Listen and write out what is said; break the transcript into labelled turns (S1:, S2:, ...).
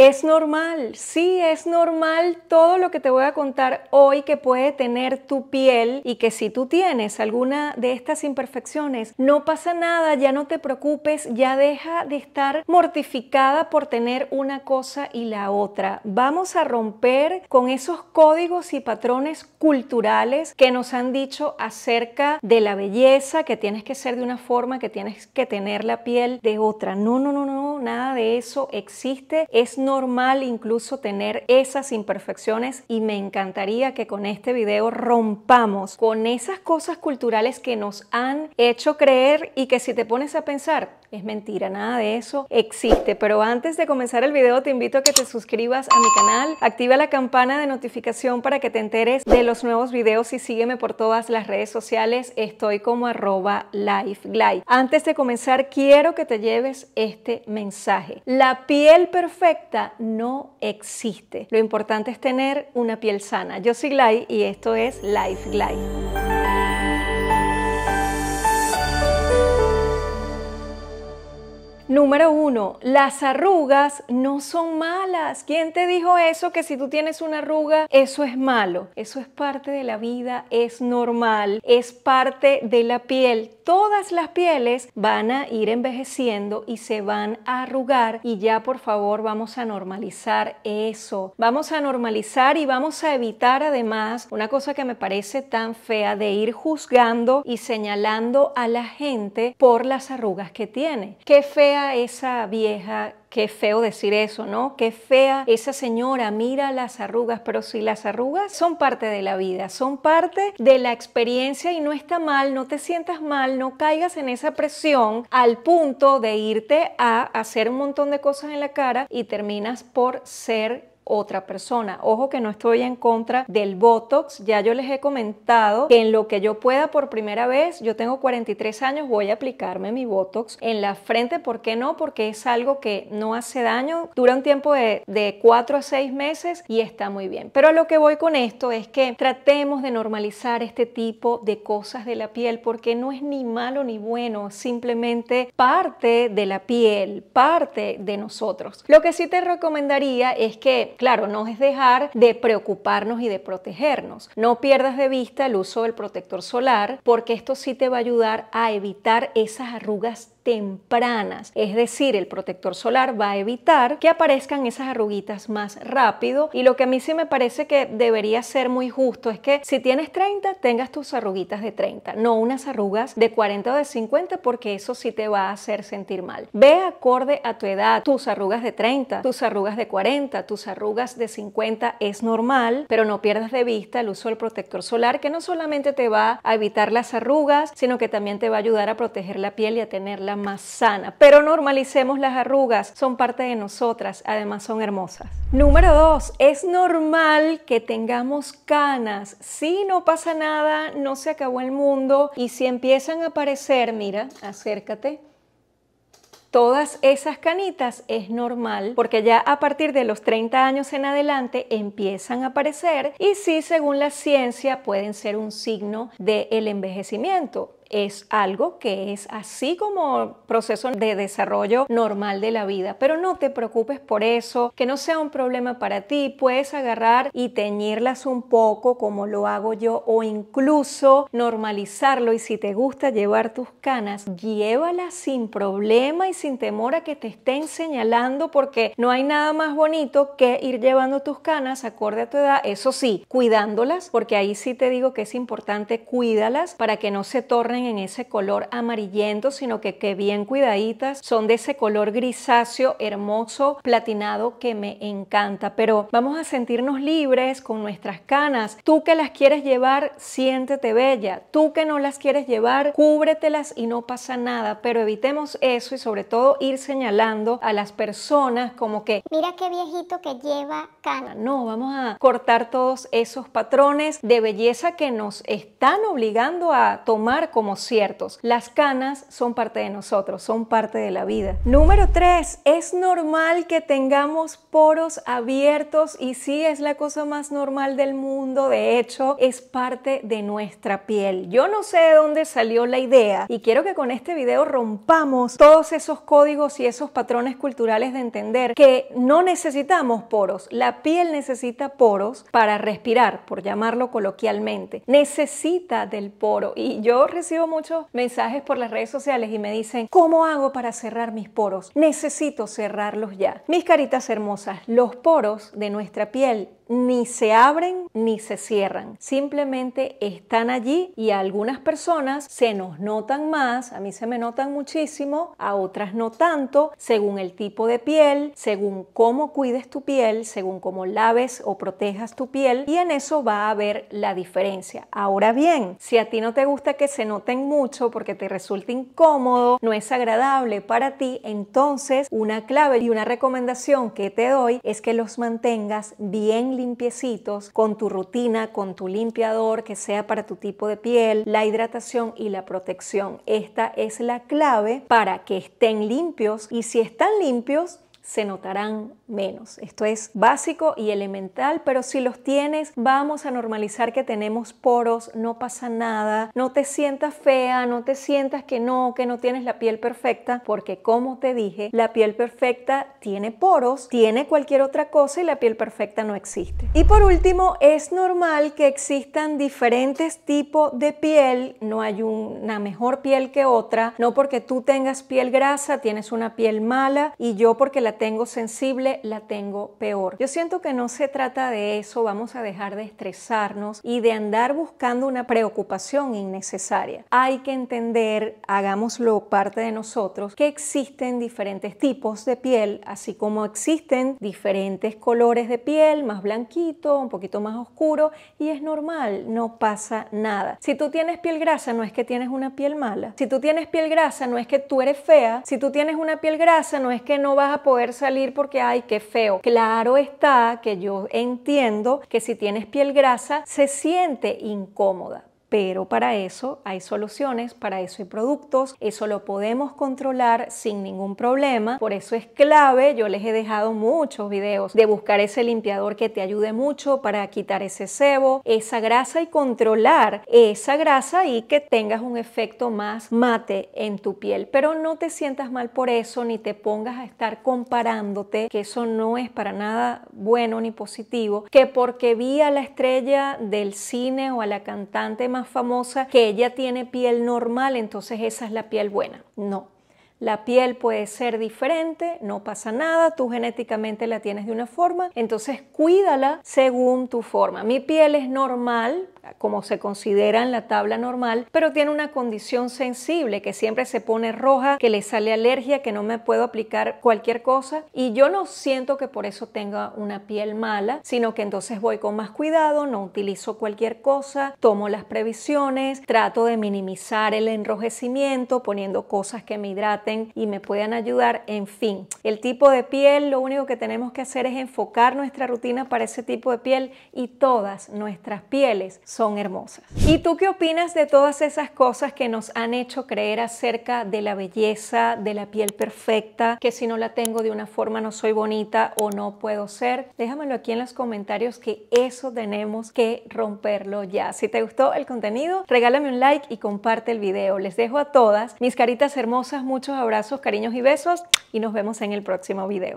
S1: Es normal, sí, es normal todo lo que te voy a contar hoy que puede tener tu piel y que si tú tienes alguna de estas imperfecciones, no pasa nada, ya no te preocupes, ya deja de estar mortificada por tener una cosa y la otra. Vamos a romper con esos códigos y patrones culturales que nos han dicho acerca de la belleza, que tienes que ser de una forma, que tienes que tener la piel de otra. No, no, no, no, nada de eso existe. Es normal incluso tener esas imperfecciones y me encantaría que con este video rompamos con esas cosas culturales que nos han hecho creer y que si te pones a pensar, es mentira, nada de eso existe. Pero antes de comenzar el video te invito a que te suscribas a mi canal, activa la campana de notificación para que te enteres de los nuevos videos y sígueme por todas las redes sociales. Estoy como arroba Antes de comenzar quiero que te lleves este mensaje. La piel perfecta no existe. Lo importante es tener una piel sana. Yo soy Gly y esto es Life Número uno, las arrugas no son malas. ¿Quién te dijo eso? Que si tú tienes una arruga, eso es malo. Eso es parte de la vida, es normal, es parte de la piel. Todas las pieles van a ir envejeciendo y se van a arrugar y ya por favor vamos a normalizar eso. Vamos a normalizar y vamos a evitar además una cosa que me parece tan fea de ir juzgando y señalando a la gente por las arrugas que tiene. Qué fea esa vieja, qué feo decir eso, ¿no? Qué fea esa señora, mira las arrugas, pero si las arrugas son parte de la vida, son parte de la experiencia y no está mal, no te sientas mal, no caigas en esa presión al punto de irte a hacer un montón de cosas en la cara y terminas por ser otra persona. Ojo que no estoy en contra del Botox, ya yo les he comentado que en lo que yo pueda por primera vez, yo tengo 43 años, voy a aplicarme mi Botox en la frente, ¿por qué no? Porque es algo que no hace daño, dura un tiempo de, 4 a 6 meses y está muy bien. Pero a lo que voy con esto es que tratemos de normalizar este tipo de cosas de la piel porque no es ni malo ni bueno, simplemente parte de la piel, parte de nosotros. Lo que sí te recomendaría es que claro, no es dejar de preocuparnos y de protegernos. No pierdas de vista el uso del protector solar porque esto sí te va a ayudar a evitar esas arrugas tempranas, es decir, el protector solar va a evitar que aparezcan esas arruguitas más rápido y lo que a mí sí me parece que debería ser muy justo es que si tienes 30 tengas tus arruguitas de 30, no unas arrugas de 40 o de 50 porque eso sí te va a hacer sentir mal. Ve acorde a tu edad, tus arrugas de 30, tus arrugas de 40, tus arrugas de 50 es normal, pero no pierdas de vista el uso del protector solar que no solamente te va a evitar las arrugas, sino que también te va a ayudar a proteger la piel y a tenerla más sana. Pero normalicemos las arrugas, son parte de nosotras, además son hermosas. Número 2, es normal que tengamos canas. Si no pasa nada, no se acabó el mundo y si empiezan a aparecer, mira, acércate, todas esas canitas es normal porque ya a partir de los 30 años en adelante empiezan a aparecer y sí, según la ciencia, pueden ser un signo del envejecimiento es algo que es así como proceso de desarrollo normal de la vida. Pero no te preocupes por eso, que no sea un problema para ti. Puedes agarrar y teñirlas un poco como lo hago yo o incluso normalizarlo. Y si te gusta llevar tus canas, llévalas sin problema y sin temor a que te estén señalando porque no hay nada más bonito que ir llevando tus canas acorde a tu edad. Eso sí, cuidándolas porque ahí sí te digo que es importante cuídalas para que no se tornen en ese color amarillento, sino que, qué bien cuidaditas, son de ese color grisáceo hermoso, platinado que me encanta. Pero vamos a sentirnos libres con nuestras canas. Tú que las quieres llevar, siéntete bella. Tú que no las quieres llevar, cúbretelas y no pasa nada. Pero evitemos eso y sobre todo ir señalando a las personas como que, mira qué viejito que lleva canas. No, vamos a cortar todos esos patrones de belleza que nos están obligando a tomar como ciertos. Las canas son parte de nosotros, son parte de la vida. Número 3. Es normal que tengamos poros abiertos y sí es la cosa más normal del mundo. De hecho, es parte de nuestra piel. Yo no sé de dónde salió la idea y quiero que con este video rompamos todos esos códigos y esos patrones culturales de entender que no necesitamos poros. La piel necesita poros para respirar, por llamarlo coloquialmente. Necesita del poro y yo recibo muchos mensajes por las redes sociales y me dicen, ¿cómo hago para cerrar mis poros? Necesito cerrarlos ya. Mis caritas hermosas, los poros de nuestra piel ni se abren ni se cierran, simplemente están allí y a algunas personas se nos notan más, a mí se me notan muchísimo, a otras no tanto, según el tipo de piel, según cómo cuides tu piel, según cómo laves o protejas tu piel y en eso va a haber la diferencia. Ahora bien, si a ti no te gusta que se noten mucho porque te resulta incómodo, no es agradable para ti, entonces una clave y una recomendación que te doy es que los mantengas bien limpiecitos con tu rutina, con tu limpiador que sea para tu tipo de piel, la hidratación y la protección. Esta es la clave para que estén limpios y si están limpios, se notarán menos. Esto es básico y elemental, pero si los tienes, vamos a normalizar que tenemos poros, no pasa nada, no te sientas fea, no te sientas que no, que no tienes la piel perfecta, porque como te dije, la piel perfecta tiene poros, tiene cualquier otra cosa y la piel perfecta no existe. Y por último, es normal que existan diferentes tipos de piel, no hay una mejor piel que otra, no porque tú tengas piel grasa, tienes una piel mala y yo porque la tengo sensible, la tengo peor. Yo siento que no se trata de eso, vamos a dejar de estresarnos y de andar buscando una preocupación innecesaria. Hay que entender, hagámoslo parte de nosotros, que existen diferentes tipos de piel, así como existen diferentes colores de piel, más blanquito, un poquito más oscuro, y es normal, no pasa nada. Si tú tienes piel grasa, no es que tienes una piel mala. Si tú tienes piel grasa, no es que tú eres fea. Si tú tienes una piel grasa, no es que no vas a poder salir porque, hay que feo. Claro está que yo entiendo que si tienes piel grasa se siente incómoda pero para eso hay soluciones, para eso hay productos, eso lo podemos controlar sin ningún problema, por eso es clave, yo les he dejado muchos videos de buscar ese limpiador que te ayude mucho para quitar ese sebo, esa grasa y controlar esa grasa y que tengas un efecto más mate en tu piel, pero no te sientas mal por eso ni te pongas a estar comparándote, que eso no es para nada bueno ni positivo, que porque vi a la estrella del cine o a la cantante famosa que ella tiene piel normal, entonces esa es la piel buena. No, la piel puede ser diferente, no pasa nada, tú genéticamente la tienes de una forma, entonces cuídala según tu forma. Mi piel es normal, como se considera en la tabla normal, pero tiene una condición sensible que siempre se pone roja, que le sale alergia, que no me puedo aplicar cualquier cosa y yo no siento que por eso tenga una piel mala, sino que entonces voy con más cuidado, no utilizo cualquier cosa, tomo las previsiones, trato de minimizar el enrojecimiento poniendo cosas que me hidraten y me puedan ayudar. En fin, el tipo de piel, lo único que tenemos que hacer es enfocar nuestra rutina para ese tipo de piel y todas nuestras pieles son hermosas. ¿Y tú qué opinas de todas esas cosas que nos han hecho creer acerca de la belleza, de la piel perfecta, que si no la tengo de una forma no soy bonita o no puedo ser? Déjamelo aquí en los comentarios que eso tenemos que romperlo ya. Si te gustó el contenido, regálame un like y comparte el video. Les dejo a todas mis caritas hermosas muchos abrazos, cariños y besos y nos vemos en el próximo video.